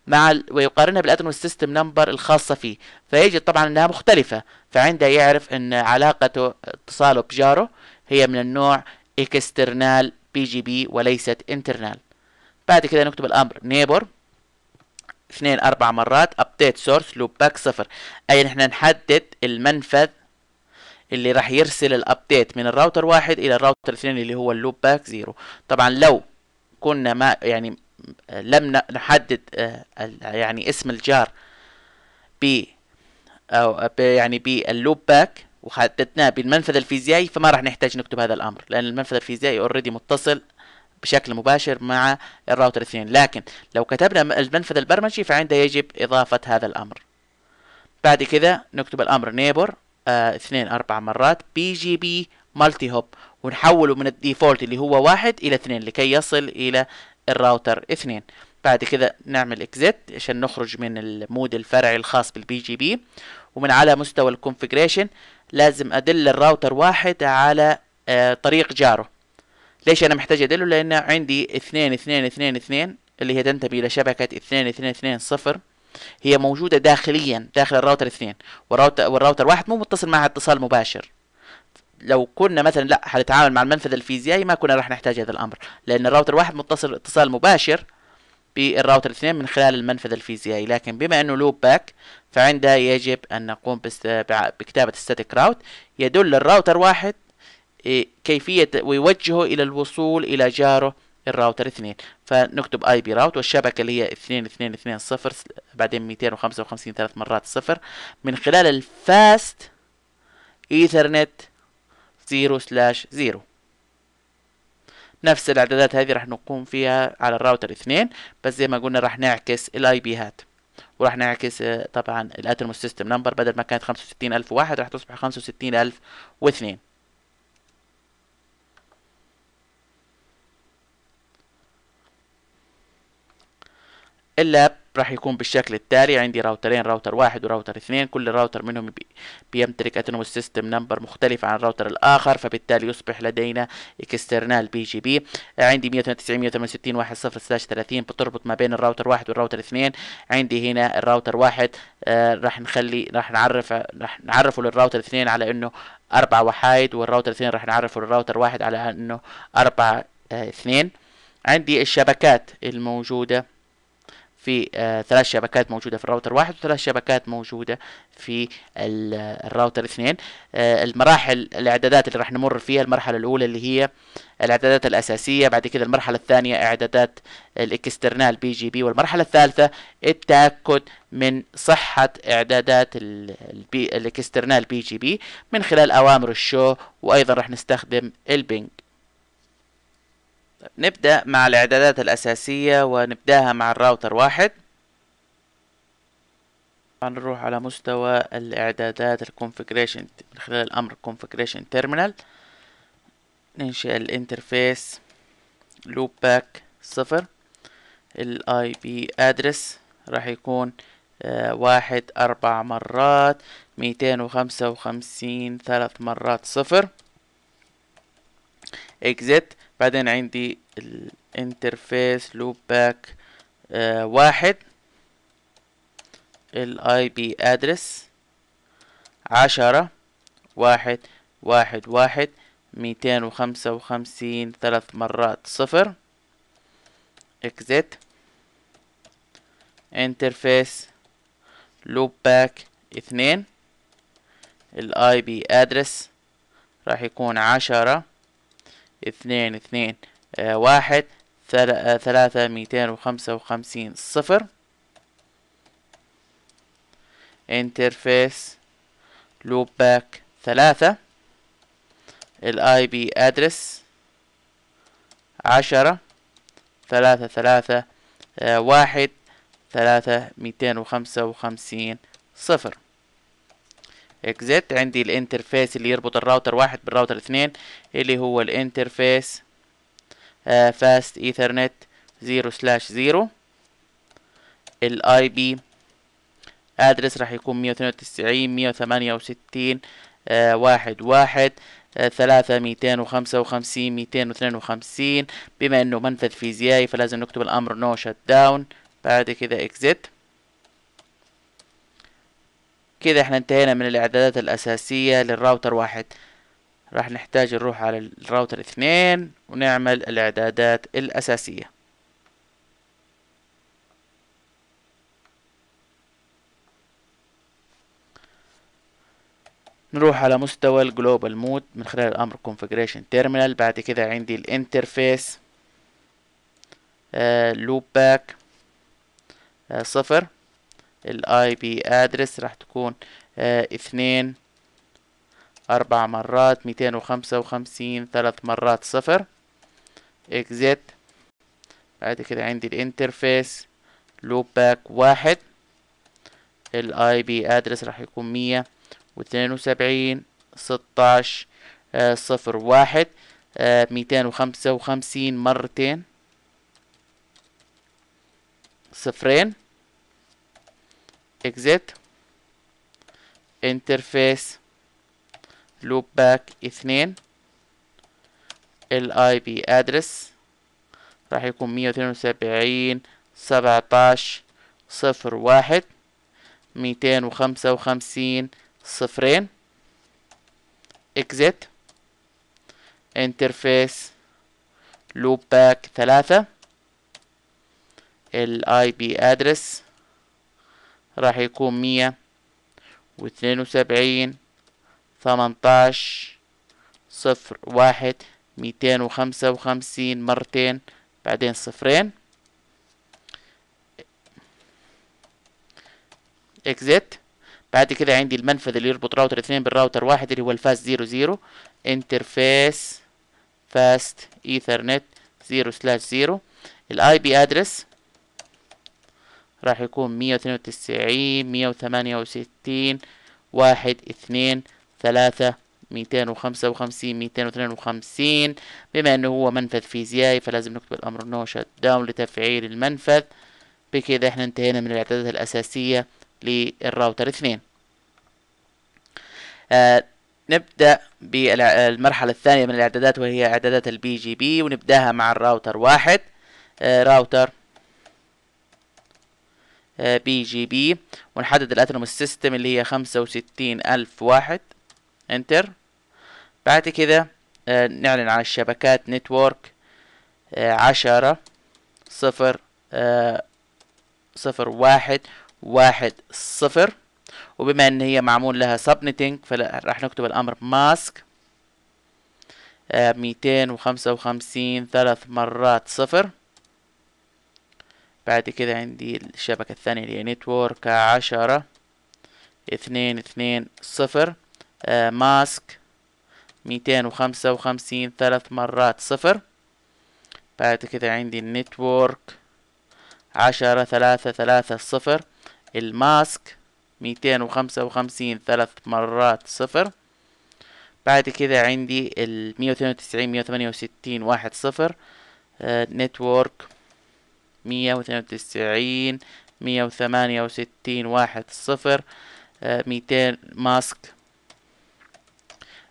مع ال... ويقارنها بالاتن سيستم نمبر الخاصه فيه فيجد طبعا انها مختلفه فعنده يعرف ان علاقته اتصاله بجاره هي من النوع اكسترنال بي جي بي وليست internal بعد كده نكتب الامر neighbor اثنين اربع مرات update source باك صفر اي نحن نحدد المنفذ اللي راح يرسل الابديت من الراوتر واحد الى الراوتر اثنين اللي هو اللوب باك زيرو طبعا لو كنا ما يعني لم نحدد آه، يعني اسم الجار ب او يعني باللوب باك وحددناه بالمنفذ الفيزيائي فما راح نحتاج نكتب هذا الامر لان المنفذ الفيزيائي اوريدي متصل بشكل مباشر مع الراوتر الاثنين لكن لو كتبنا المنفذ البرمجي فعنده يجب اضافة هذا الامر بعد كذا نكتب الامر نيبر آه اثنين اربع مرات بي جي بي مالتي هوب ونحوله من الديفولت اللي هو واحد الى اثنين لكي يصل الى الراوتر اثنين بعد كذا نعمل اكزيت عشان نخرج من المود الفرعي الخاص بالبي جي بي ومن على مستوى الكونفجريشن لازم أدل الراوتر واحد على آه، طريق جاره ليش أنا محتاج أدله لأن عندي اثنين اثنين اثنين اثنين اللي هي تنتمي إلى شبكة اثنين اثنين اثنين صفر هي موجودة داخليا داخل الراوتر اثنين والراوتر, والراوتر واحد مو متصل معها اتصال مباشر لو كنا مثلا لا حنتعامل مع المنفذ الفيزيائي ما كنا راح نحتاج هذا الامر لان الراوتر واحد متصل اتصال مباشر بالراوتر الاثنين من خلال المنفذ الفيزيائي لكن بما انه لوب باك فعندها يجب ان نقوم بكتابة static route يدل الراوتر واحد إيه، كيفية ويوجهه الى الوصول الى جاره الراوتر اثنين فنكتب اي بي راوت والشبكة اللي هي اثنين اثنين اثنين صفر بعدين ميتين وخمسة وخمسين ثلاث مرات صفر من خلال الفاست ايثرنت زيرو سلاش زيرو نفس الاعدادات هذه راح نقوم فيها على الراوتر اثنين بس زي ما قلنا راح نعكس الاي بي هات وراح نعكس آه، طبعا الاترموس سيستم نمبر بدل ما كانت واحد راح تصبح واثنين اللاب راح يكون بالشكل التالي عندي راوترين راوتر واحد وراوتر اثنين كل راوتر منهم بيمتلك اتنو سيستم نمبر مختلف عن الراوتر الاخر فبالتالي يصبح لدينا اكسترنال بي جي بي عندي 192 30 بتربط ما بين الراوتر واحد والراوتر اثنين عندي هنا الراوتر واحد آه راح نخلي راح نعرف راح نعرفه للراوتر اثنين على انه اربع وحايد والراوتر اثنين راح نعرفه للراوتر واحد على انه اربع آه اثنين عندي الشبكات الموجوده في آه، ثلاث شبكات موجودة في الراوتر واحد وثلاث شبكات موجودة في الراوتر اثنين آه، المراحل الاعدادات اللي راح نمر فيها المرحلة الأولى اللي هي الاعدادات الأساسية بعد كده المرحلة الثانية اعدادات الاكسترنال بي جي بي والمرحلة الثالثة التأكد من صحة اعدادات الاكسترنال بي جي بي من خلال أوامر الشو وأيضا راح نستخدم البنج طيب نبدأ مع الإعدادات الأساسية ونبدأها مع الراوتر واحد هنروح على مستوى الإعدادات الكونفجريشن من خلال الأمر configuration terminal ننشئ الانترفيس لوب باك صفر الاي بي ادرس راح يكون آه، واحد اربع مرات ميتين وخمسة وخمسين ثلاث مرات صفر اكزت بعدين عندي الانترفيس لوب باك آه، واحد الاي بي ادرس عشرة واحد واحد واحد ميتين وخمسة وخمسين ثلاث مرات صفر اكزيت انترفيس لوب باك اثنين الاي بي ادرس راح يكون عشرة اثنين اثنين آه، واحد آه، ثلاثة ميتين وخمسة وخمسين صفر انترفيس لوب باك ثلاثة الاي بي ادرس عشرة ثلاثة ثلاثة آه، واحد ثلاثة ميتين وخمسة وخمسين صفر اكزت عندي الانترفيس اللي يربط الراوتر واحد بالراوتر اثنين اللي هو الانترفيس فاست ايثرنت زيرو سلاش زيرو الاي بي ادرس راح يكون مية وتنين وتسعين مية وثمانية وستين آه، واحد واحد آه، ثلاثة ميتين وخمسة وخمسين ميتين واثنين وخمسين بما انه منفذ فيزيائي فلازم نكتب الامر نو شت داون بعد كذا اكزت كده احنا انتهينا من الاعدادات الاساسية للراوتر واحد راح نحتاج نروح على الراوتر اثنين ونعمل الاعدادات الاساسية نروح على مستوى الجلوبال مود من خلال الامر configuration terminal بعد كده عندي الانترفيس لوب آه، باك آه، صفر الاي بي ادرس راح تكون آه، اثنين اربع مرات ميتين وخمسة وخمسين ثلاث مرات صفر اكزيت بعد كده عندي الانترفيس لوب باك واحد الاي بي ادرس راح يكون مية واثنين وسبعين ستاش آه، صفر واحد آه، ميتين وخمسة وخمسين مرتين صفرين اكزيت انترفيس لوب باك اثنين الاي بي ادرس راح يكون مية واتنين وسبعين سبعتاش صفر واحد ميتين وخمسة وخمسين صفرين اكزيت انترفيس لوب باك ثلاثة الاي بي ادرس راح يكون مية واثنين وسبعين ثمنتاش صفر واحد ميتين وخمسة وخمسين مرتين بعدين صفرين اكزيت بعد كده عندي المنفذ اللي يربط راوتر اثنين بالراوتر واحد اللي هو الفاست زيرو زيرو انترفيس فاست ايثرنت زيرو سلاش زيرو الاي بي ادرس راح يكون مية واثنين وتسعين مية وثمانية وستين واحد اثنين ثلاثة ميتين وخمسة وخمسين ميتين واثنين وخمسين بما انه هو منفذ فيزيائي فلازم نكتب الامر نو شت داون لتفعيل المنفذ بكذا احنا انتهينا من الاعدادات الاساسية للراوتر اثنين آه نبدأ بالمرحلة الثانية من الاعدادات وهي اعدادات البي جي بي ونبدأها مع الراوتر واحد آه راوتر بي جي بي ونحدد الاتوم السيستم اللي هي خمسة وستين ألف واحد انتر بعد كذا آه، نعلن عن الشبكات نتورك آه، عشرة صفر آه، صفر واحد واحد صفر وبما ان هي معمول لها سبنتنج فراح نكتب الامر ماسك ميتين وخمسة وخمسين ثلاث مرات صفر بعد كده عندي الشبكة الثانية اللي هي نتورك عشرة اثنين اثنين صفر آه ماسك ميتين وخمسة وخمسين ثلاث مرات صفر بعد كده عندي النتورك عشرة ثلاثة ثلاثة صفر الماسك ميتين وخمسة وخمسين ثلاث مرات صفر بعد كده عندي المية وتسعين مية وثمانية وستين واحد صفر آه، نتورك مية وثمانية وتسعين مية وثمانية وستين واحد صفر آه، ميتين ماسك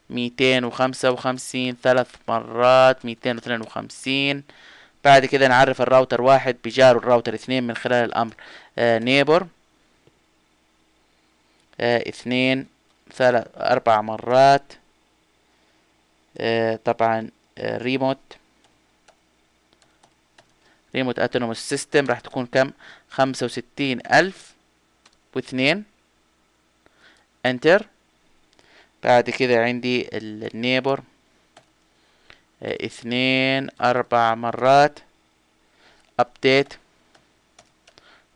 ميتين وخمسة وخمسين ثلاث مرات ميتين واثنين وخمسين بعد كده نعرف الراوتر واحد بجاره الراوتر اثنين من خلال الأمر آه، نيبر آه، اثنين ثلاث أربع مرات طبعا ريموت ريموت ايه اتونوموس سيستم راح تكون كم خمسة وستين ألف واثنين انتر بعد كده عندي النيبر آه، اثنين اربع مرات ابديت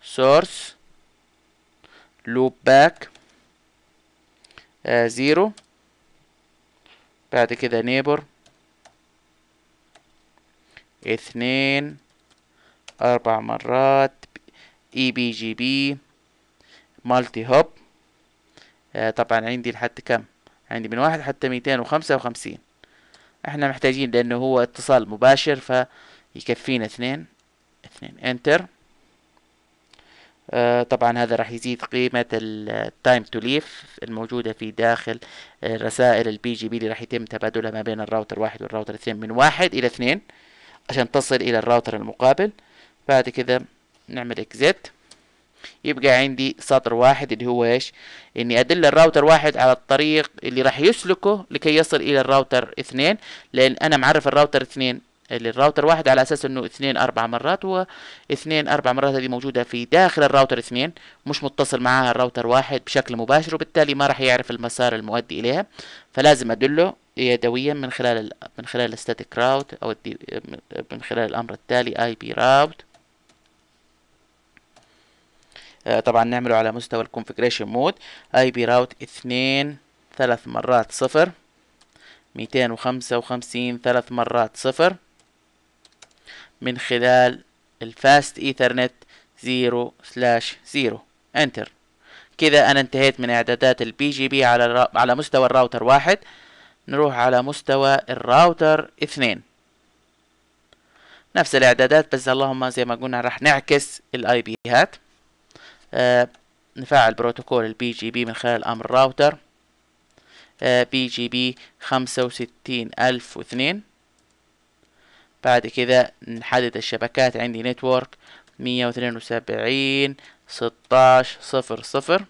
سورس لوب باك زيرو بعد كده نيبر اثنين أربع مرات اي بي جي بي مالتي هوب آه طبعا عندي لحد كم عندي من واحد حتى ميتين وخمسة وخمسين احنا محتاجين لانه هو اتصال مباشر فيكفينا اثنين اثنين انتر آه طبعا هذا راح يزيد قيمة التايم تو ليف الموجودة في داخل الرسائل البي جي بي اللي راح يتم تبادلها ما بين الراوتر واحد والراوتر اثنين من واحد الى اثنين عشان تصل الى الراوتر المقابل بعد كده نعمل اكزيت يبقى عندي سطر واحد اللي هو ايش اني ادل الراوتر واحد على الطريق اللي راح يسلكه لكي يصل الى الراوتر اثنين لان انا معرف الراوتر اثنين اللي الراوتر واحد على اساس انه اثنين اربع مرات هو اثنين اربع مرات هذه موجودة في داخل الراوتر اثنين مش متصل معاها الراوتر واحد بشكل مباشر وبالتالي ما راح يعرف المسار المؤدي اليها فلازم ادله يدويا من خلال من خلال الستاتيك راوت او من خلال الامر التالي اي بي راوت آه، طبعا نعمله على مستوى الكونفجريشن مود اي بي راوت اثنين ثلاث مرات صفر ميتين وخمسة وخمسين ثلاث مرات صفر من خلال الفاست ايثرنت زيرو سلاش زيرو انتر كذا انا انتهيت من اعدادات البي جي بي على على مستوى الراوتر واحد نروح على مستوى الراوتر اثنين نفس الاعدادات بس اللهم زي ما قلنا راح نعكس الاي بي هات آه، نفعل بروتوكول البي جي بي من خلال الأمر الراوتر بي آه، جي بي خمسة وستين ألف واثنين بعد كذا نحدد الشبكات عندي نتورك مية واثنين وسبعين ستاش صفر صفر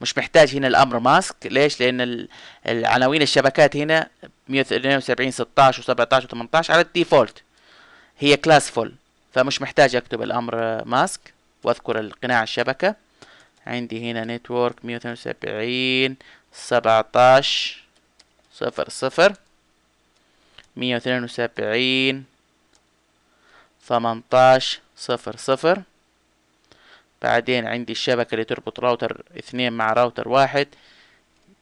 مش محتاج هنا الأمر ماسك ليش لأن العناوين الشبكات هنا مية واثنين وسبعين ستاش وسبعتاش وثمنتاش على الديفولت هي كلاس فول فمش محتاج أكتب الأمر ماسك واذكر القناع الشبكة عندي هنا نتورك مية وسبعين سبعتاش صفر صفر مية واثنين وسبعين ثمنتاش صفر صفر بعدين عندي الشبكة اللي تربط راوتر اثنين مع راوتر واحد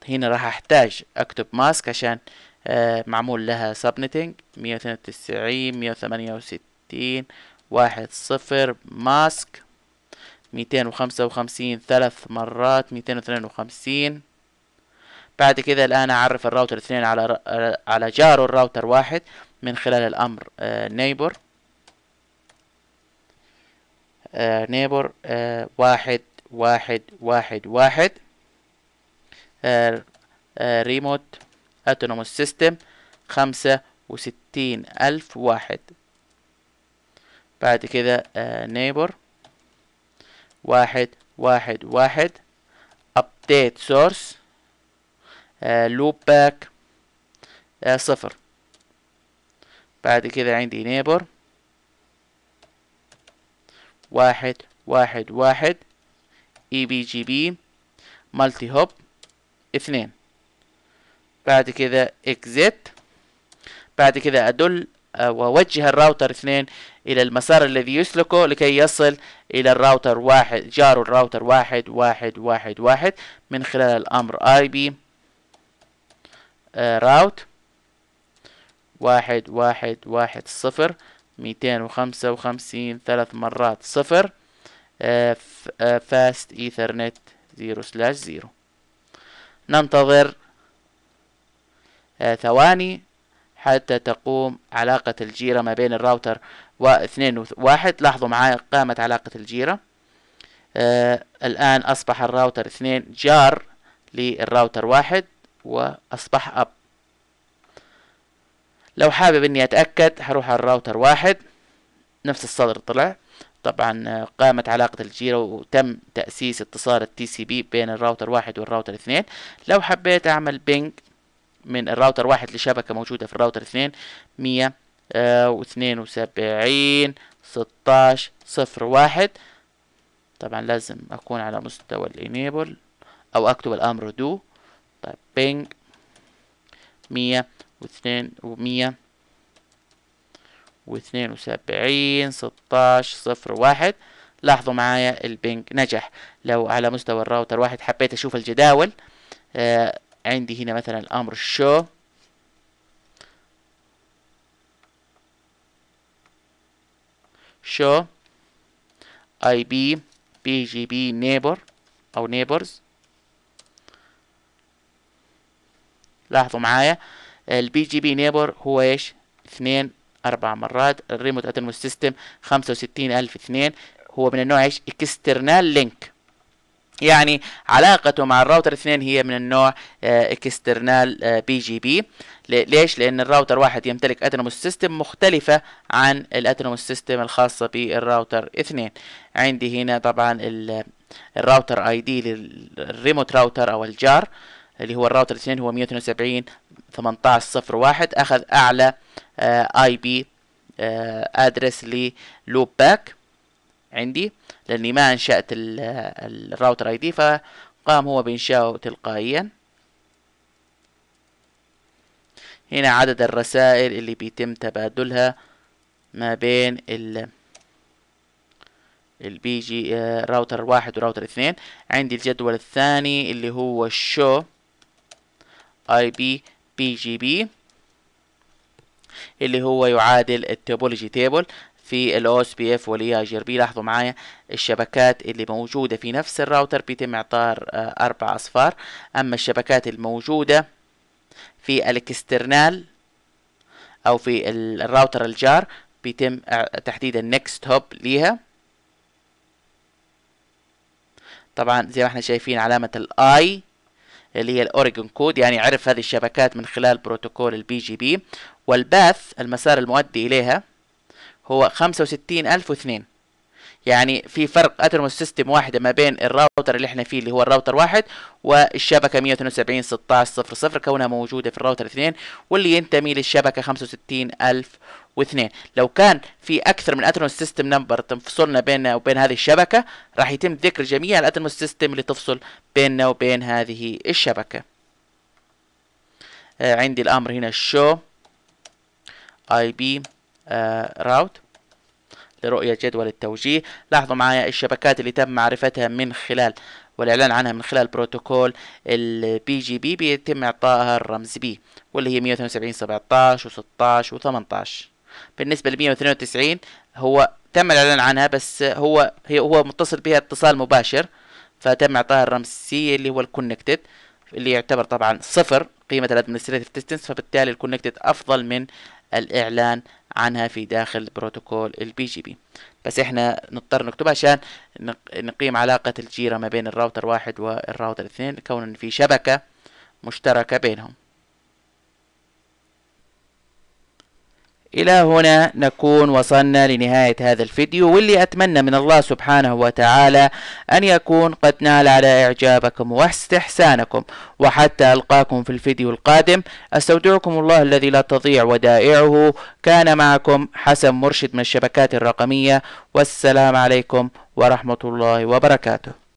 هنا راح احتاج اكتب ماسك عشان آه معمول لها سبنتنج مية وتسعين مية وثمانية وستين واحد صفر ماسك ميتين وخمسة وخمسين ثلاث مرات ميتين واثنين وخمسين بعد كذا الآن أعرف الراوتر اثنين على على جاره الراوتر واحد من خلال الأمر نيبر آه، نيبر آه، آه، واحد واحد واحد واحد ريموت أتونوموس سيستم خمسة وستين ألف واحد بعد كذا نيبر واحد واحد واحد update source آه، loop back آه، صفر بعد كده عندي neighbor واحد واحد واحد اي بي جي بي مالتي هوب اثنين بعد كده اكزيت بعد كده ادل آه، ووجه الراوتر اثنين إلى المسار الذي يسلكه لكي يصل إلى الراوتر واحد جار الراوتر واحد واحد واحد واحد من خلال الأمر اي آه، بي راوت واحد واحد واحد صفر ميتين وخمسة وخمسين ثلاث مرات صفر فاست ايثرنت زيرو سلاش زيرو ننتظر آه، ثواني حتى تقوم علاقة الجيرة ما بين الراوتر واثنين واحد لاحظوا معايا قامت علاقة الجيرة آه الآن أصبح الراوتر اثنين جار للراوتر واحد وأصبح أب لو حابب إني أتأكد هروح على الراوتر واحد نفس الصدر طلع طبعا آه، قامت علاقة الجيرة وتم تأسيس اتصال التي سي بي بين الراوتر واحد والراوتر اثنين لو حبيت أعمل بينج من الراوتر واحد لشبكة موجودة في الراوتر اثنين مية آه، واثنين وسبعين ستاش صفر واحد طبعا لازم أكون على مستوى الانيبل أو أكتب الأمر دو طيب بينج مية واثنين ومية واثنين وسبعين ستاش صفر واحد لاحظوا معايا البينج نجح لو على مستوى الراوتر واحد حبيت اشوف الجداول آه عندي هنا مثلا الأمر بي بي جي بي نيبر أو نيبرز لاحظوا معايا البي جي بي نيبر هو ايش؟ اثنين أربع مرات الريموت اتموس سيستم خمسة وستين ألف اثنين هو من النوع ايش؟ اكسترنال لينك يعني علاقته مع الراوتر اثنين هي من النوع اكسترنال آه، آه، بي جي بي ليش لان الراوتر واحد يمتلك اترموس سيستم مختلفة عن الاترموس سيستم الخاصة بالراوتر اثنين عندي هنا طبعا الراوتر اي دي للريموت راوتر او الجار اللي هو الراوتر اثنين هو 172 1801 اخذ اعلى آه، اي بي ادرس للوب باك عندي لاني ما انشأت الراوتر اي دي فقام هو بانشائه تلقائيا هنا عدد الرسائل اللي بيتم تبادلها ما بين ال البي جي راوتر واحد وراوتر اثنين عندي الجدول الثاني اللي هو الشو اي بي بي جي بي اللي هو يعادل التوبولوجي تيبل في الاو اس بي اف واللي اي جي بي لاحظوا معايا الشبكات اللي موجوده في نفس الراوتر بيتم اعطار آه، اربع اصفار اما الشبكات الموجوده في الاكسترنال او في الراوتر الجار بيتم تحديد النكست هوب ليها طبعا زي ما احنا شايفين علامة الاي اللي هي الاوريجن كود يعني عرف هذه الشبكات من خلال بروتوكول البي جي بي والباث المسار المؤدي اليها هو 65002 يعني في فرق اترموس سيستم واحده ما بين الراوتر اللي احنا فيه اللي هو الراوتر واحد والشبكه 172 16 0 كونها موجوده في الراوتر اثنين واللي ينتمي للشبكه 65002 لو كان في اكثر من اترموس سيستم نمبر تفصلنا بيننا وبين هذه الشبكه راح يتم ذكر جميع الاترموس سيستم اللي تفصل بيننا وبين هذه الشبكه آه، عندي الامر هنا الشو اي بي آه، راوت لرؤية جدول التوجيه لاحظوا معايا الشبكات اللي تم معرفتها من خلال والإعلان عنها من خلال بروتوكول البي جي بي بيتم إعطائها الرمز بي واللي هي 172 17 و16 و18 بالنسبة ل 192 هو تم الإعلان عنها بس هو هي هو متصل بها اتصال مباشر فتم إعطائها الرمز سي اللي هو الكونكتد اللي يعتبر طبعا صفر قيمة الادمنستريتف ديستنس فبالتالي الكونكتد أفضل من الإعلان عنها في داخل بروتوكول البي جي بي بس احنا نضطر نكتبها عشان نقيم علاقة الجيرة ما بين الراوتر واحد والراوتر اثنين كون في شبكة مشتركة بينهم إلى هنا نكون وصلنا لنهاية هذا الفيديو واللي أتمنى من الله سبحانه وتعالى أن يكون قد نال على إعجابكم واستحسانكم وحتى ألقاكم في الفيديو القادم أستودعكم الله الذي لا تضيع ودائعه كان معكم حسن مرشد من الشبكات الرقمية والسلام عليكم ورحمة الله وبركاته